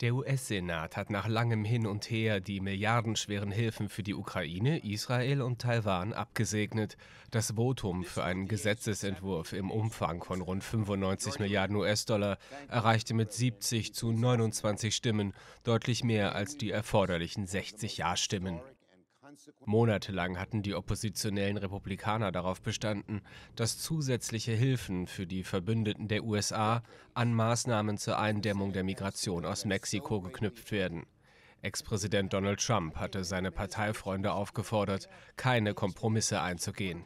Der US-Senat hat nach langem Hin und Her die milliardenschweren Hilfen für die Ukraine, Israel und Taiwan abgesegnet. Das Votum für einen Gesetzesentwurf im Umfang von rund 95 Milliarden US-Dollar erreichte mit 70 zu 29 Stimmen deutlich mehr als die erforderlichen 60 Ja-Stimmen. Monatelang hatten die oppositionellen Republikaner darauf bestanden, dass zusätzliche Hilfen für die Verbündeten der USA an Maßnahmen zur Eindämmung der Migration aus Mexiko geknüpft werden. Ex-Präsident Donald Trump hatte seine Parteifreunde aufgefordert, keine Kompromisse einzugehen.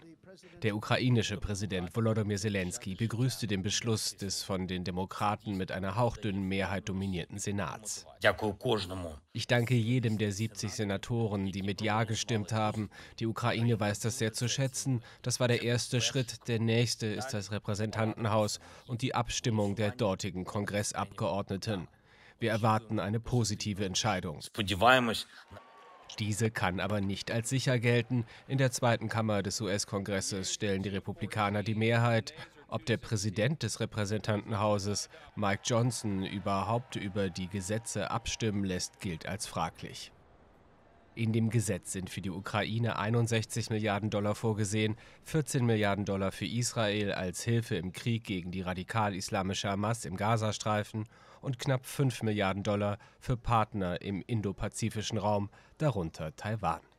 Der ukrainische Präsident Volodymyr Zelensky begrüßte den Beschluss des von den Demokraten mit einer hauchdünnen Mehrheit dominierten Senats. Ich danke jedem der 70 Senatoren, die mit Ja gestimmt haben. Die Ukraine weiß das sehr zu schätzen. Das war der erste Schritt. Der nächste ist das Repräsentantenhaus und die Abstimmung der dortigen Kongressabgeordneten. Wir erwarten eine positive Entscheidung. Diese kann aber nicht als sicher gelten. In der zweiten Kammer des US-Kongresses stellen die Republikaner die Mehrheit. Ob der Präsident des Repräsentantenhauses, Mike Johnson, überhaupt über die Gesetze abstimmen lässt, gilt als fraglich. In dem Gesetz sind für die Ukraine 61 Milliarden Dollar vorgesehen, 14 Milliarden Dollar für Israel als Hilfe im Krieg gegen die radikal-islamische Hamas im Gazastreifen und knapp 5 Milliarden Dollar für Partner im indopazifischen Raum, darunter Taiwan.